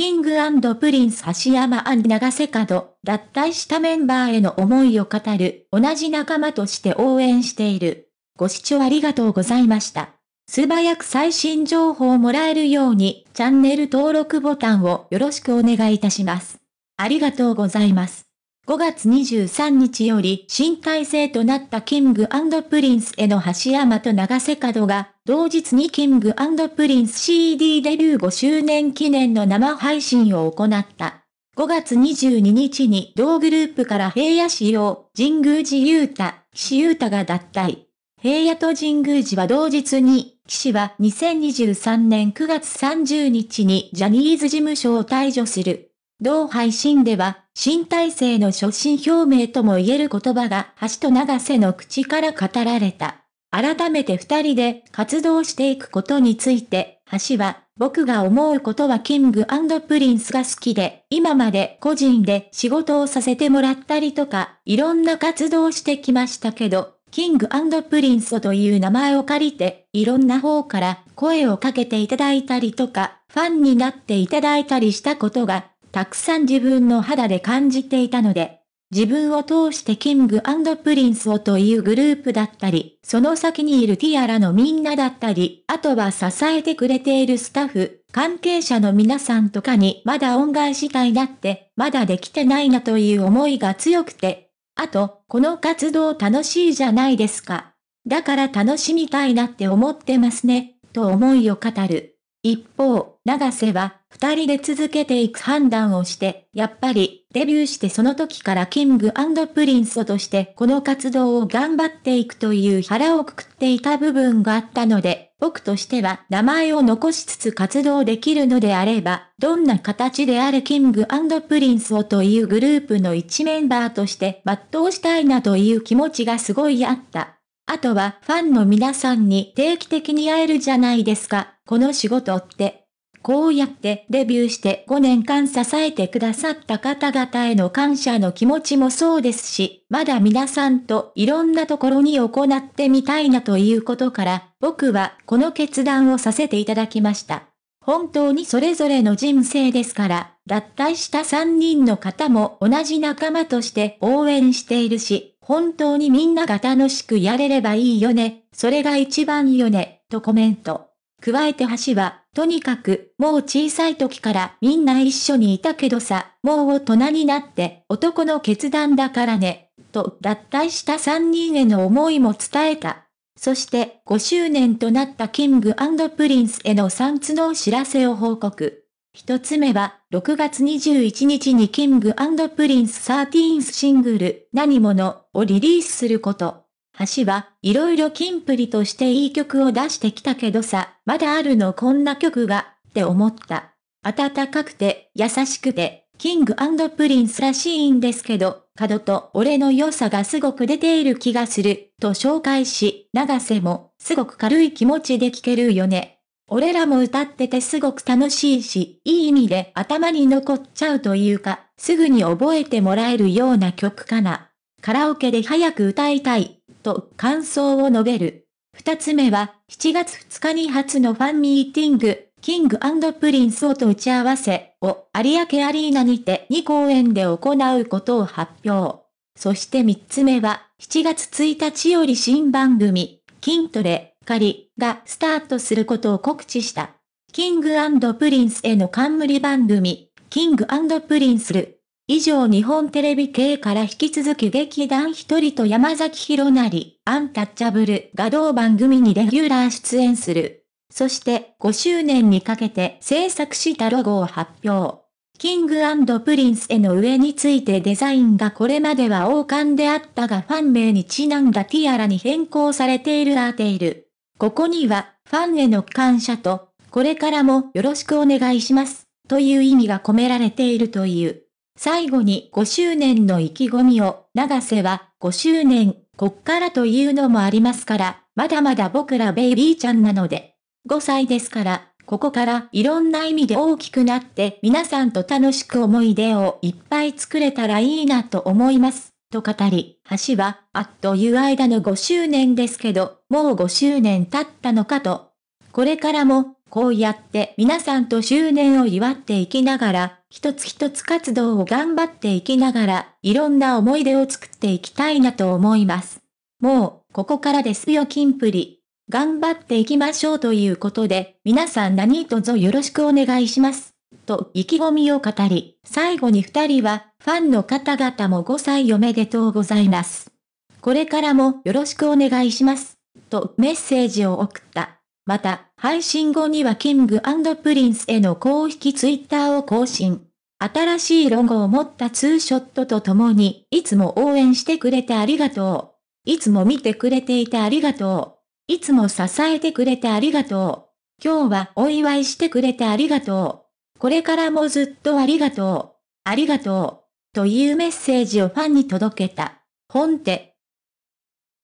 キングプリンス橋山長瀬角、脱退したメンバーへの思いを語る、同じ仲間として応援している。ご視聴ありがとうございました。素早く最新情報をもらえるように、チャンネル登録ボタンをよろしくお願いいたします。ありがとうございます。5月23日より新体制となったキングプリンスへの橋山と長瀬角が、同日にキングプリンス CD デビュー5周年記念の生配信を行った。5月22日に同グループから平野市を、神宮寺雄太、岸雄太が脱退。平野と神宮寺は同日に、岸は2023年9月30日にジャニーズ事務所を退所する。同配信では、新体制の初心表明とも言える言葉が橋と長瀬の口から語られた。改めて二人で活動していくことについて、橋は、僕が思うことはキングプリンスが好きで、今まで個人で仕事をさせてもらったりとか、いろんな活動してきましたけど、キングプリンスという名前を借りて、いろんな方から声をかけていただいたりとか、ファンになっていただいたりしたことがたくさん自分の肌で感じていたので、自分を通してキングプリンスをというグループだったり、その先にいるティアラのみんなだったり、あとは支えてくれているスタッフ、関係者の皆さんとかにまだ恩返したいなって、まだできてないなという思いが強くて。あと、この活動楽しいじゃないですか。だから楽しみたいなって思ってますね、と思いを語る。一方、長瀬は、二人で続けていく判断をして、やっぱり、デビューしてその時からキングプリンスとしてこの活動を頑張っていくという腹をくくっていた部分があったので、僕としては名前を残しつつ活動できるのであれば、どんな形であれキングプリンスをというグループの一メンバーとして全うしたいなという気持ちがすごいあった。あとはファンの皆さんに定期的に会えるじゃないですか。この仕事って、こうやってデビューして5年間支えてくださった方々への感謝の気持ちもそうですし、まだ皆さんといろんなところに行ってみたいなということから、僕はこの決断をさせていただきました。本当にそれぞれの人生ですから、脱退した3人の方も同じ仲間として応援しているし、本当にみんなが楽しくやれればいいよね、それが一番よね、とコメント。加えて橋は、とにかく、もう小さい時からみんな一緒にいたけどさ、もう大人になって男の決断だからね、と脱退した3人への思いも伝えた。そして5周年となったキングプリンスへの3つの知らせを報告。1つ目は、6月21日にキングプリンス13シングル、何者をリリースすること。橋はいろいろキンプリとしていい曲を出してきたけどさ、まだあるのこんな曲が、って思った。暖かくて、優しくて、キングプリンスらしいんですけど、角と俺の良さがすごく出ている気がする、と紹介し、長瀬も、すごく軽い気持ちで聴けるよね。俺らも歌っててすごく楽しいし、いい意味で頭に残っちゃうというか、すぐに覚えてもらえるような曲かな。カラオケで早く歌いたい。と感想を述べる。二つ目は、7月2日に初のファンミーティング、キングプリンスをと打ち合わせを有明アリーナにて2公演で行うことを発表。そして三つ目は、7月1日より新番組、筋トレ、リ、がスタートすることを告知した。キングプリンスへの冠番組、キングプリンスル以上日本テレビ系から引き続き劇団一人と山崎弘成、アンタッチャブルが同番組にレギュラー出演する。そして5周年にかけて制作したロゴを発表。キングプリンスへの上についてデザインがこれまでは王冠であったがファン名にちなんだティアラに変更されているアーテイル。ここにはファンへの感謝と、これからもよろしくお願いします、という意味が込められているという。最後に5周年の意気込みを、長瀬は5周年、こっからというのもありますから、まだまだ僕らベイビーちゃんなので、5歳ですから、ここからいろんな意味で大きくなって皆さんと楽しく思い出をいっぱい作れたらいいなと思います。と語り、橋は、あっという間の5周年ですけど、もう5周年経ったのかと。これからも、こうやって皆さんと周年を祝っていきながら、一つ一つ活動を頑張っていきながら、いろんな思い出を作っていきたいなと思います。もう、ここからですよ、キンプリ。頑張っていきましょうということで、皆さん何卒よろしくお願いします。と意気込みを語り、最後に二人は、ファンの方々も5歳おめでとうございます。これからもよろしくお願いします。とメッセージを送った。また、配信後にはキングプリンスへの公式ツイッターを更新。新しいロゴを持ったツーショットとともに、いつも応援してくれてありがとう。いつも見てくれていてありがとう。いつも支えてくれてありがとう。今日はお祝いしてくれてありがとう。これからもずっとありがとう。ありがとう。というメッセージをファンに届けた。本手。